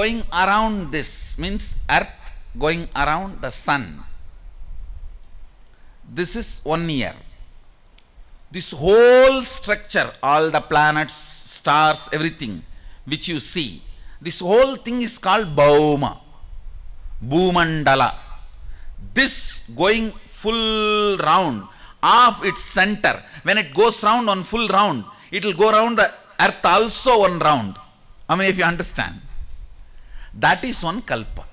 going around this means earth going around the sun this is one year this whole structure all the planets stars everything which you see this whole thing is called Bhauma Bhumandala this going full round of its center when it goes round on full round it will go round the earth also one round I mean if you understand that is one kalpa.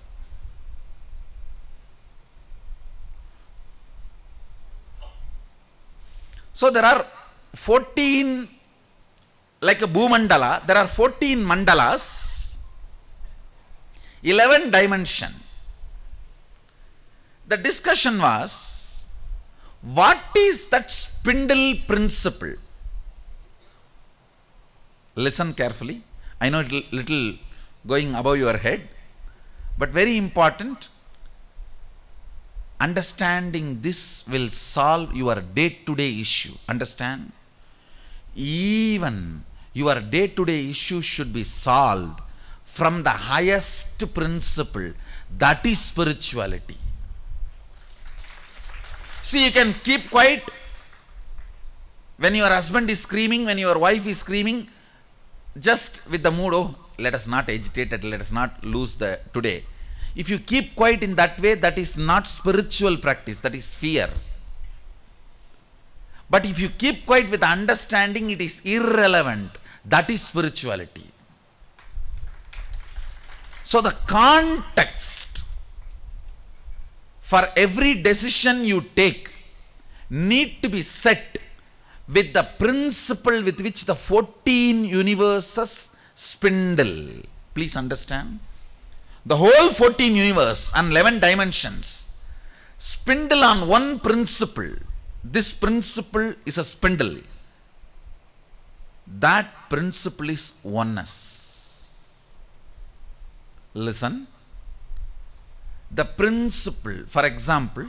So there are 14, like a Bhumandala, there are 14 mandalas, 11 dimension. The discussion was, what is that spindle principle? Listen carefully. I know it little going above your head. But very important, understanding this will solve your day-to-day -day issue. Understand? Even your day-to-day -day issue should be solved from the highest principle, that is spirituality. See, you can keep quiet when your husband is screaming, when your wife is screaming, just with the mood, oh, let us not agitate it, let us not lose the today. If you keep quiet in that way, that is not spiritual practice, that is fear. But if you keep quiet with understanding, it is irrelevant. That is spirituality. So the context for every decision you take need to be set with the principle with which the 14 universes spindle. Please understand. The whole 14 universe and 11 dimensions spindle on one principle. This principle is a spindle. That principle is oneness. Listen. The principle, for example,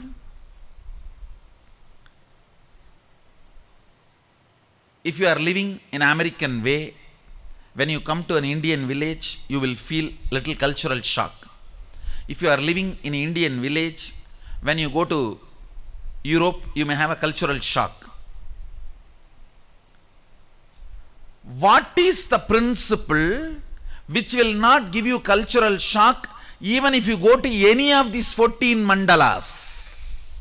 if you are living in American way when you come to an Indian village, you will feel little cultural shock. If you are living in an Indian village, when you go to Europe, you may have a cultural shock. What is the principle which will not give you cultural shock even if you go to any of these 14 mandalas?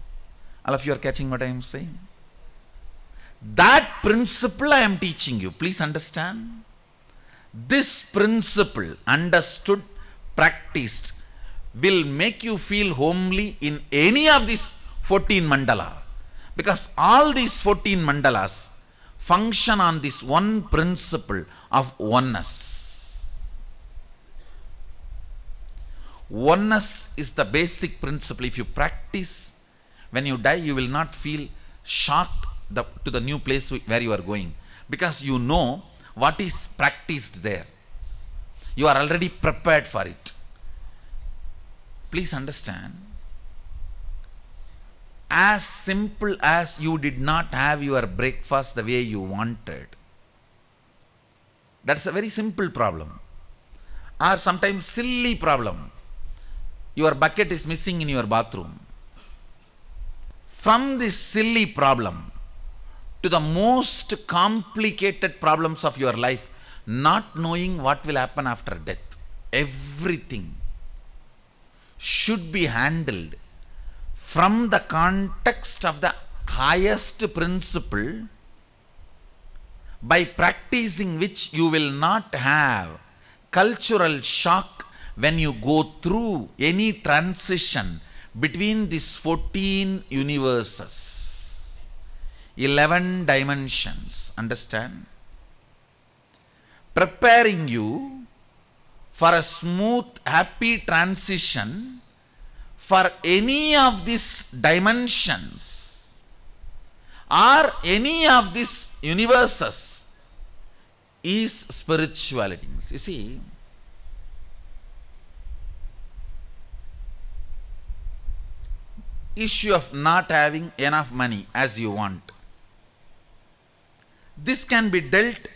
All of you are catching what I am saying? That principle I am teaching you. Please understand this principle understood, practiced will make you feel homely in any of these 14 mandala because all these 14 mandalas function on this one principle of oneness. Oneness is the basic principle. If you practice, when you die, you will not feel shocked the, to the new place where you are going because you know what is practiced there. You are already prepared for it. Please understand, as simple as you did not have your breakfast the way you wanted, that's a very simple problem. Or sometimes silly problem. Your bucket is missing in your bathroom. From this silly problem, to the most complicated problems of your life, not knowing what will happen after death. Everything should be handled from the context of the highest principle by practicing which you will not have cultural shock when you go through any transition between these 14 universes. 11 dimensions. Understand? Preparing you for a smooth, happy transition for any of these dimensions or any of these universes is spirituality. You see, issue of not having enough money as you want this can be dealt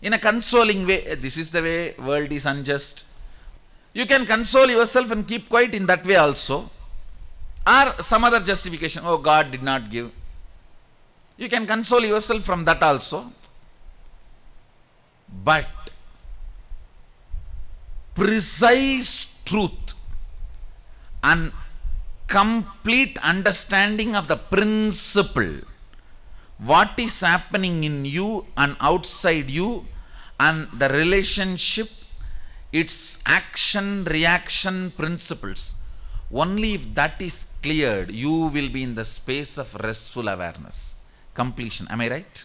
in a consoling way. Eh, this is the way world is unjust. You can console yourself and keep quiet in that way also. Or some other justification, oh God did not give. You can console yourself from that also. But precise truth and complete understanding of the principle what is happening in you and outside you and the relationship, its action reaction principles. Only if that is cleared, you will be in the space of restful awareness. Completion. Am I right?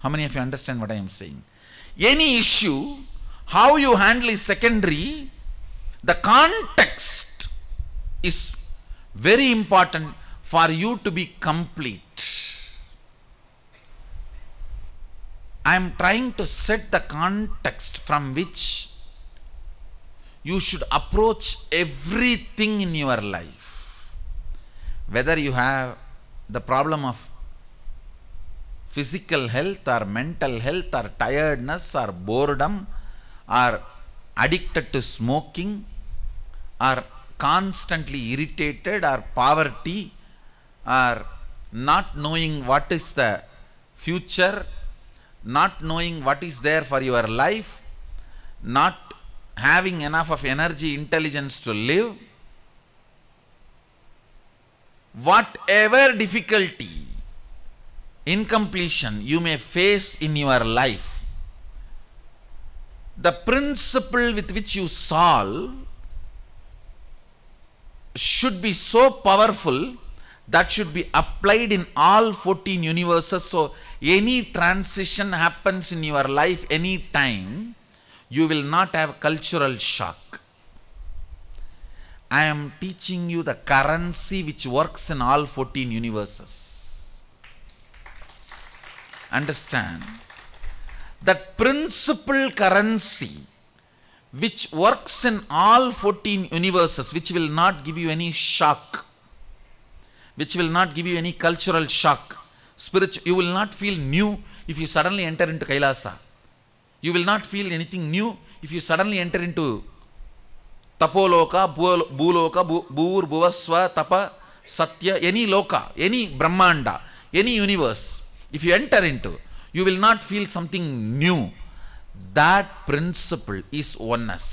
How many of you understand what I am saying? Any issue, how you handle is secondary. The context is very important for you to be complete. I am trying to set the context from which you should approach everything in your life. Whether you have the problem of physical health or mental health or tiredness or boredom or addicted to smoking or constantly irritated or poverty are not knowing what is the future, not knowing what is there for your life, not having enough of energy, intelligence to live, whatever difficulty, incompletion you may face in your life, the principle with which you solve should be so powerful that should be applied in all 14 universes so any transition happens in your life any time you will not have cultural shock i am teaching you the currency which works in all 14 universes understand that principal currency which works in all 14 universes which will not give you any shock which will not give you any cultural shock. Spiritual, you will not feel new if you suddenly enter into Kailasa. You will not feel anything new if you suddenly enter into Tapoloka, Bhuloka, Bhur, Bhuvaswa, Tapa, Satya, any Loka, any Brahmanda, any universe. If you enter into, you will not feel something new. That principle is oneness.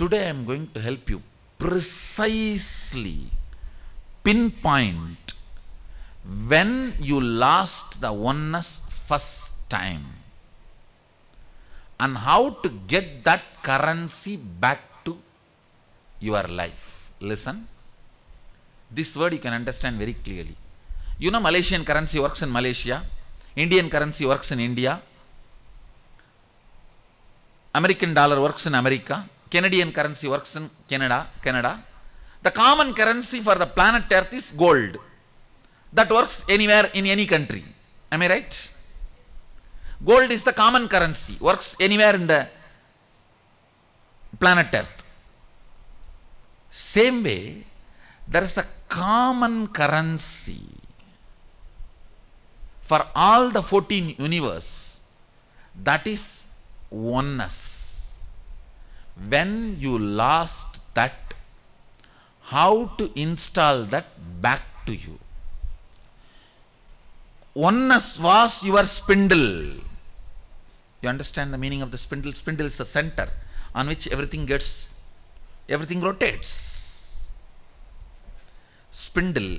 Today I am going to help you precisely pinpoint when you lost the oneness first time and how to get that currency back to your life. Listen, this word you can understand very clearly. You know Malaysian currency works in Malaysia, Indian currency works in India, American dollar works in America, Canadian currency works in Canada, Canada. The common currency for the planet Earth is gold. That works anywhere in any country. Am I right? Gold is the common currency, works anywhere in the planet Earth. Same way, there is a common currency for all the 14 universe. That is oneness when you lost that, how to install that back to you. Oneness was your spindle. You understand the meaning of the spindle? Spindle is the center on which everything gets, everything rotates. Spindle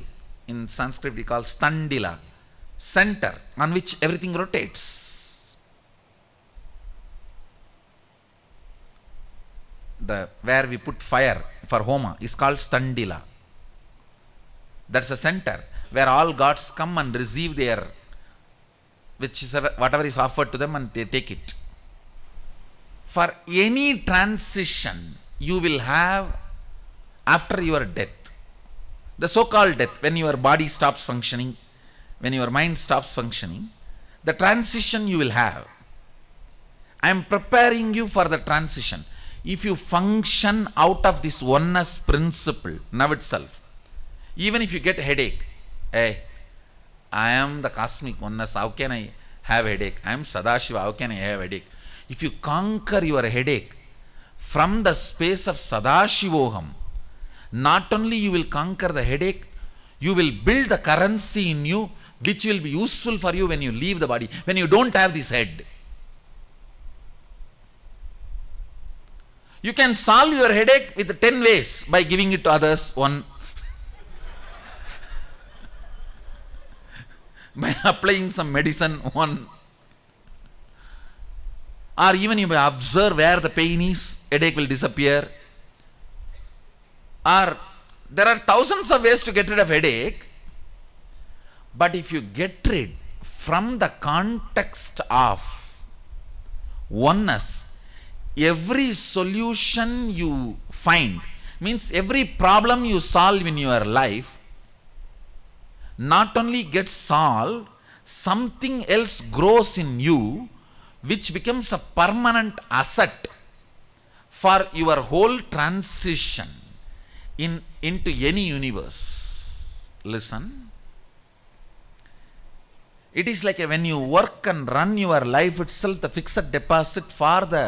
in Sanskrit we call standila, center on which everything rotates the where we put fire for Homa is called Standila. That's a center where all gods come and receive their, which is whatever is offered to them and they take it. For any transition you will have after your death, the so-called death, when your body stops functioning, when your mind stops functioning, the transition you will have. I am preparing you for the transition if you function out of this oneness principle now itself, even if you get headache, hey, I am the cosmic oneness, how can I have headache? I am Sadashiva, how can I have headache? If you conquer your headache from the space of Sadashivoham, not only you will conquer the headache, you will build the currency in you which will be useful for you when you leave the body, when you don't have this head. You can solve your headache with 10 ways by giving it to others one. by applying some medicine one. Or even you may observe where the pain is, headache will disappear. Or there are thousands of ways to get rid of headache. But if you get rid from the context of oneness, every solution you find means every problem you solve in your life not only gets solved something else grows in you which becomes a permanent asset for your whole transition in into any universe listen it is like when you work and run your life itself the fixed deposit for the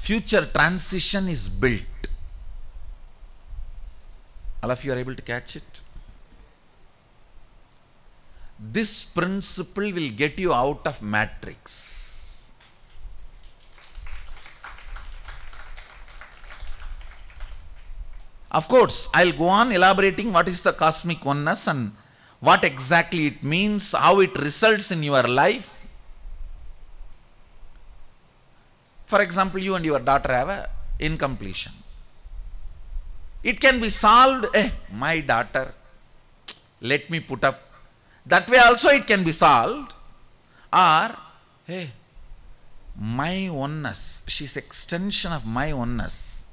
future transition is built. All of you are able to catch it? This principle will get you out of matrix. Of course, I'll go on elaborating what is the cosmic oneness and what exactly it means, how it results in your life. For example, you and your daughter have a incompletion. It can be solved, eh, my daughter, let me put up. That way also it can be solved. Or, hey, eh, my oneness, she's extension of my oneness.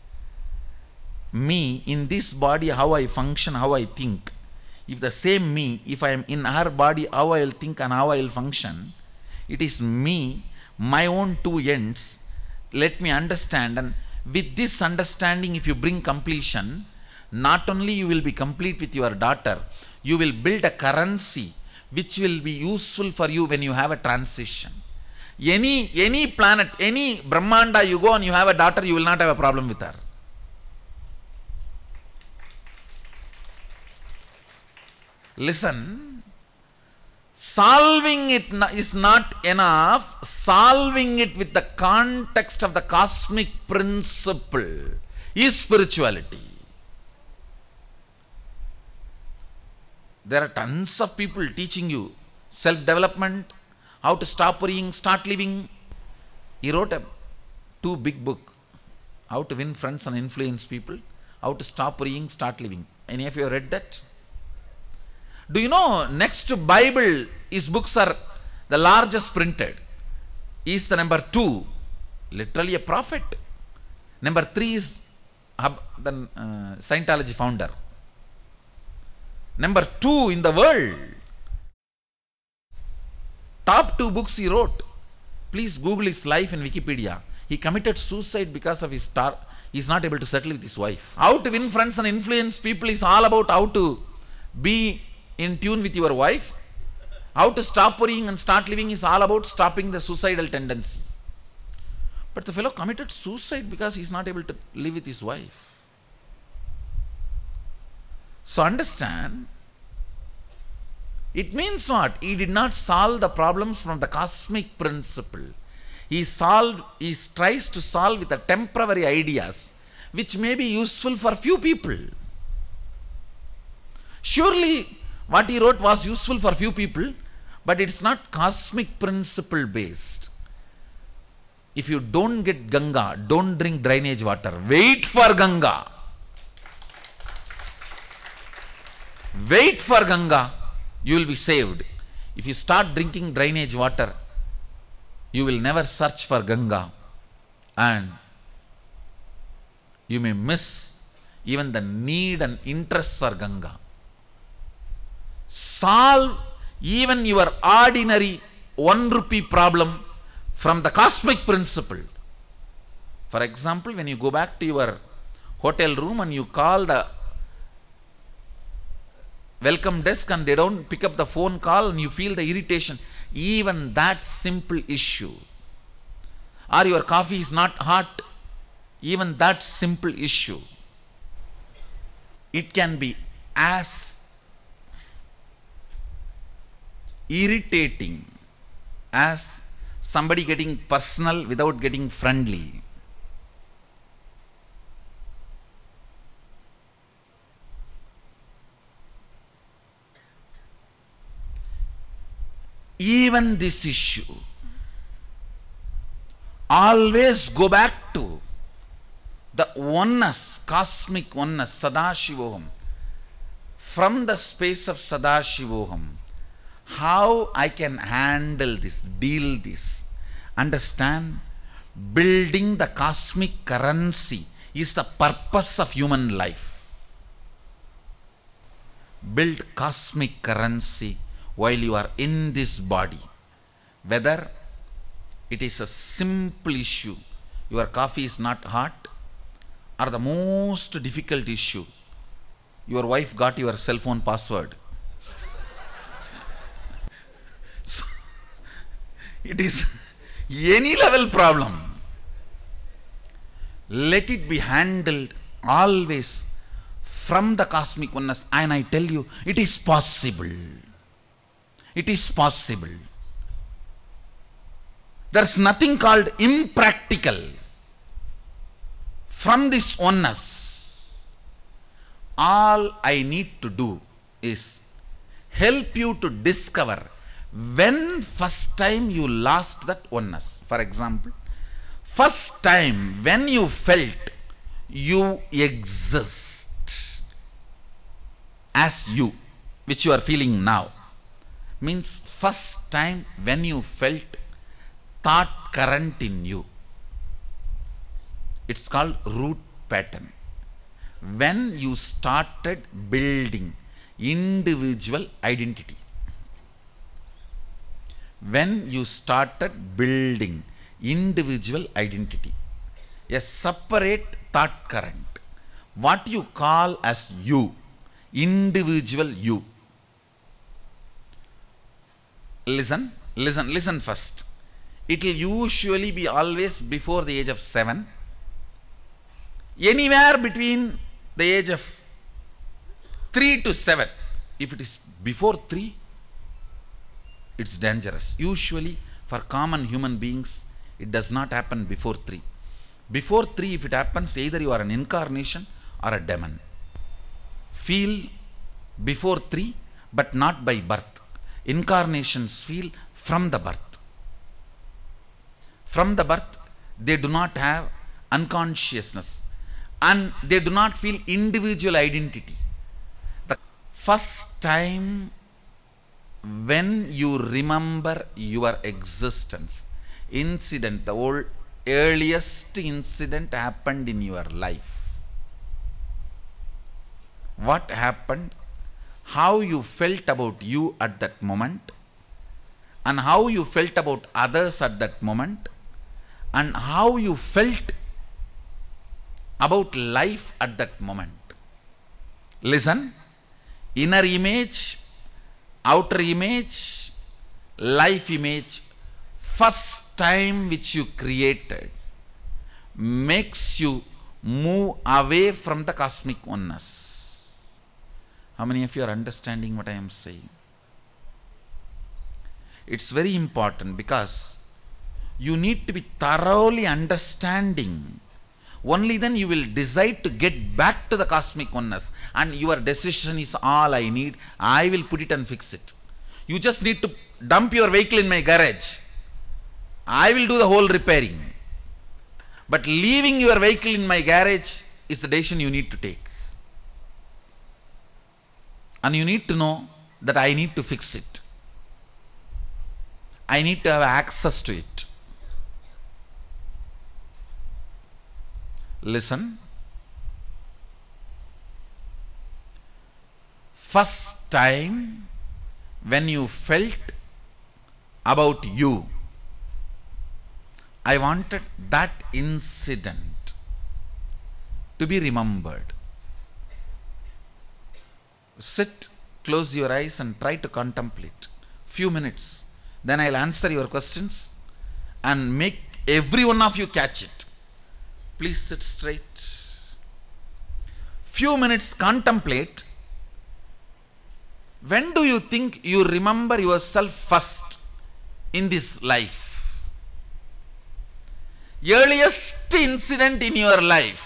Me, in this body, how I function, how I think. If the same me, if I am in her body, how I will think and how I will function. It is me, my own two ends, let me understand and with this understanding if you bring completion not only you will be complete with your daughter you will build a currency which will be useful for you when you have a transition any any planet any brahmanda you go and you have a daughter you will not have a problem with her listen solving it is not enough, solving it with the context of the cosmic principle is spirituality. There are tons of people teaching you self development, how to stop worrying, start living. He wrote a two big book, how to win friends and influence people, how to stop worrying, start living. Any of you have read that? Do you know next to Bible is books are the largest printed. is the number two, literally a prophet. Number three is the uh, Scientology founder. Number two in the world. Top two books he wrote. Please Google his life in Wikipedia. He committed suicide because of his star. He is not able to settle with his wife. How to win friends and influence people is all about how to be in tune with your wife. How to stop worrying and start living is all about stopping the suicidal tendency. But the fellow committed suicide because he's not able to live with his wife. So understand, it means what? He did not solve the problems from the cosmic principle. He solved, he tries to solve with the temporary ideas which may be useful for few people. Surely what he wrote was useful for few people, but it's not cosmic principle based. If you don't get Ganga, don't drink drainage water. Wait for Ganga. Wait for Ganga. You will be saved. If you start drinking drainage water, you will never search for Ganga. And you may miss even the need and interest for Ganga solve even your ordinary 1 rupee problem from the cosmic principle. For example, when you go back to your hotel room and you call the welcome desk and they don't pick up the phone call and you feel the irritation, even that simple issue. Or your coffee is not hot, even that simple issue. It can be as irritating as somebody getting personal without getting friendly. Even this issue, always go back to the oneness, cosmic oneness, Sadashivoham. From the space of Sadashivoham, how I can handle this, deal this. Understand? Building the cosmic currency is the purpose of human life. Build cosmic currency while you are in this body. Whether it is a simple issue, your coffee is not hot, or the most difficult issue, your wife got your cell phone password It is any level problem. Let it be handled always from the cosmic oneness. And I tell you, it is possible. It is possible. There's nothing called impractical from this oneness. All I need to do is help you to discover when first time you lost that oneness for example first time when you felt you exist as you which you are feeling now means first time when you felt thought current in you it's called root pattern when you started building individual identity when you started building individual identity, a separate thought current, what you call as you, individual you. Listen, listen, listen first. It will usually be always before the age of 7. Anywhere between the age of 3 to 7. If it is before 3, it's dangerous. Usually for common human beings it does not happen before 3. Before 3 if it happens either you are an incarnation or a demon. Feel before 3 but not by birth. Incarnations feel from the birth. From the birth they do not have unconsciousness and they do not feel individual identity. The first time when you remember your existence, incident, the old earliest incident happened in your life. What happened? How you felt about you at that moment, and how you felt about others at that moment, and how you felt about life at that moment. Listen, inner image outer image, life image, first time which you created makes you move away from the cosmic oneness. How many of you are understanding what I am saying? It's very important because you need to be thoroughly understanding only then you will decide to get back to the cosmic oneness and your decision is all I need. I will put it and fix it. You just need to dump your vehicle in my garage. I will do the whole repairing. But leaving your vehicle in my garage is the decision you need to take. And you need to know that I need to fix it. I need to have access to it. Listen. First time when you felt about you, I wanted that incident to be remembered. Sit, close your eyes and try to contemplate. Few minutes. Then I'll answer your questions and make every one of you catch it. Please sit straight. Few minutes contemplate. When do you think you remember yourself first in this life? Earliest incident in your life.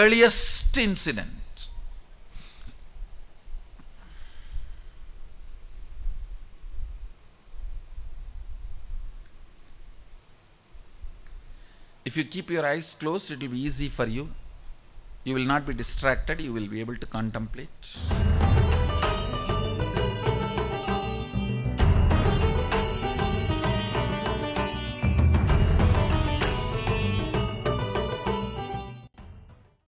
Earliest incident. you keep your eyes closed, it will be easy for you. You will not be distracted, you will be able to contemplate.